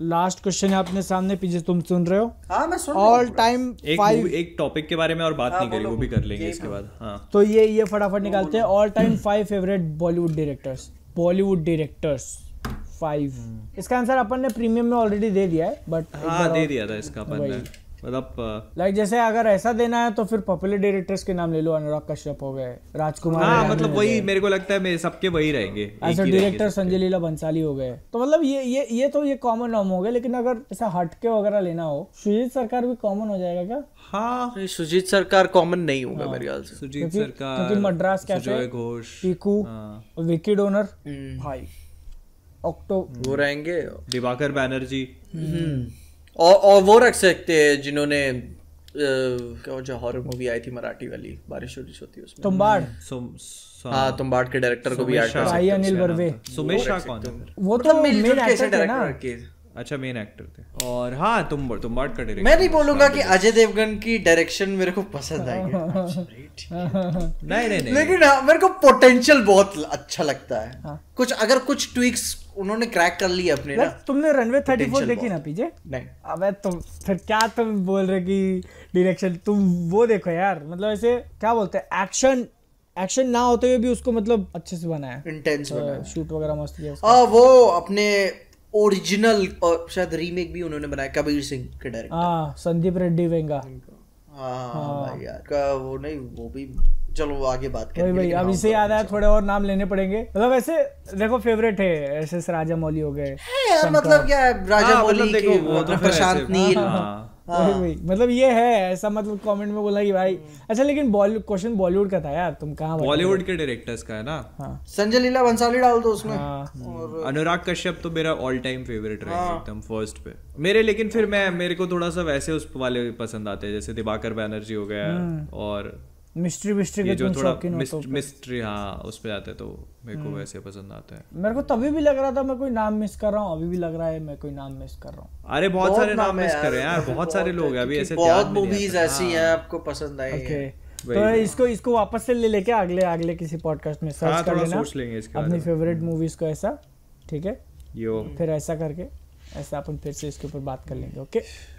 Last question है अपने सामने पीछे तुम सुन रहे हो हाँ मैं सुन ऑल टाइम फाइव एक टॉपिक के बारे में और बात हाँ, नहीं करी वो भी कर लेंगे इसके बाद हाँ तो ये ये फटाफट निकालते हैं all time five favourite Bollywood directors Bollywood directors five इसका आंसर अपन ने प्रीमियम में ऑलरेडी दे दिया है बट हाँ दे दिया था इसका अपन ने मतलब लाइक uh, जैसे अगर ऐसा देना है तो फिर पॉपुलर डायरेक्टर्स के नाम ले लो अनुराग कश्यप हो गए राजकुमार हाँ मतलब वही मेरे को लगता है मेरे सबके वही रहेंगे एज डायरेक्टर संजय लीला बंसाली हो गए तो मतलब ये ये ये तो ये कॉमन नॉम हो गए लेकिन अगर ऐसा हटके वगैरह लेना हो सुजीत सरकार भी कॉमन हो जाएगा क्या हाँ सुजीत सरकार कॉमन नहीं होगा हाँ। मेरे ख्याल से सुजीत सरकार क्योंकि मद्रास कैफे घोष पीकू हाँ। विकेड ओनर हम्म। भाई ऑक्टो वो रहेंगे दिवाकर बैनर्जी हम्म। और और वो रख सकते हैं जिन्होंने जो हॉरर मूवी आई थी मराठी वाली बारिश वारिश होती है उसमें तुम्बाड़ हम्म, हाँ तुम्बाड़ के डायरेक्टर को भी ऐड कर सकते अनिल बर्वे सुमेश शाह कौन थे वो तो मेन मतलब तो एक्टर थे ना अच्छा मेन एक्टर थे और हाँ तुम तुम्बाट का डायरेक्टर मैं नहीं बोलूंगा कि अजय देवगन की डायरेक्शन मेरे को पसंद आई नहीं नहीं नहीं लेकिन हाँ, मेरे को पोटेंशियल बहुत अच्छा लगता है हाँ। कुछ अगर कुछ ट्विक्स उन्होंने क्रैक कर लिया अपने ना तुमने रनवे थर्टी फोर देखी ना पीछे नहीं अबे तुम फिर क्या तुम बोल रहे कि डायरेक्शन तुम वो देखो यार मतलब ऐसे क्या बोलते हैं एक्शन एक्शन ना होते हुए भी उसको मतलब अच्छे से बनाया है इंटेंस तो बनाया शूट वगैरह मस्त किया हाँ वो अपने ओरिजिनल और शायद रीमेक भी उन्होंने बनाया कबीर सिंह के डायरेक्टर हां संदीप रेड्डी वेंगा हां हाँ। भाई यार का वो नहीं वो भी चलो आगे बात करें भाई अब इसे याद आया थोड़े और नाम लेने पड़ेंगे मतलब वैसे देखो फेवरेट है ऐसे राजा मौली हो गए यार मतलब क्या है राजा हाँ, मौली मतलब के तो प्रशांत नील हाँ। हाँ। मतलब ये है ऐसा मतलब कमेंट में बोला कि भाई हम्म। अच्छा लेकिन क्वेश्चन बॉलीवुड का था यार तुम कहाँ बॉलीवुड के डायरेक्टर्स का है ना संजय लीला भंसाली डाल दो उसमें और हम्म। अनुराग कश्यप तो मेरा ऑल टाइम फेवरेट रहेगा एकदम फर्स्ट पे मेरे लेकिन फिर मैं मेरे को थोड़ा सा वैसे उस वाले पसंद आते हैं जैसे दिबाकर बैनर्जी हो गया हम्म। और मिस्ट्री मिस्ट्री के तुम शौकीन हो तो मिस्ट्री हाँ उस पे जाते तो मेरे को हम्म। वैसे पसंद आते हैं मेरे को तभी भी लग रहा था मैं कोई नाम मिस कर रहा हूँ अभी भी लग रहा है मैं कोई नाम मिस कर रहा हूँ अरे बहुत सारे नाम मिस कर रहे हैं यार बहुत सारे लोग हैं अभी ऐसे बहुत मूवीज ऐसी हैं हाँ। आपको पसंद आई है तो इसको इसको वापस से ले लेके अगले अगले किसी पॉडकास्ट में सर्च हाँ, कर लेना अपनी फेवरेट मूवीज हम्म। को ऐसा ठीक है फिर ऐसा करके ऐसा अपन फिर से इसके ऊपर बात कर लेंगे ओके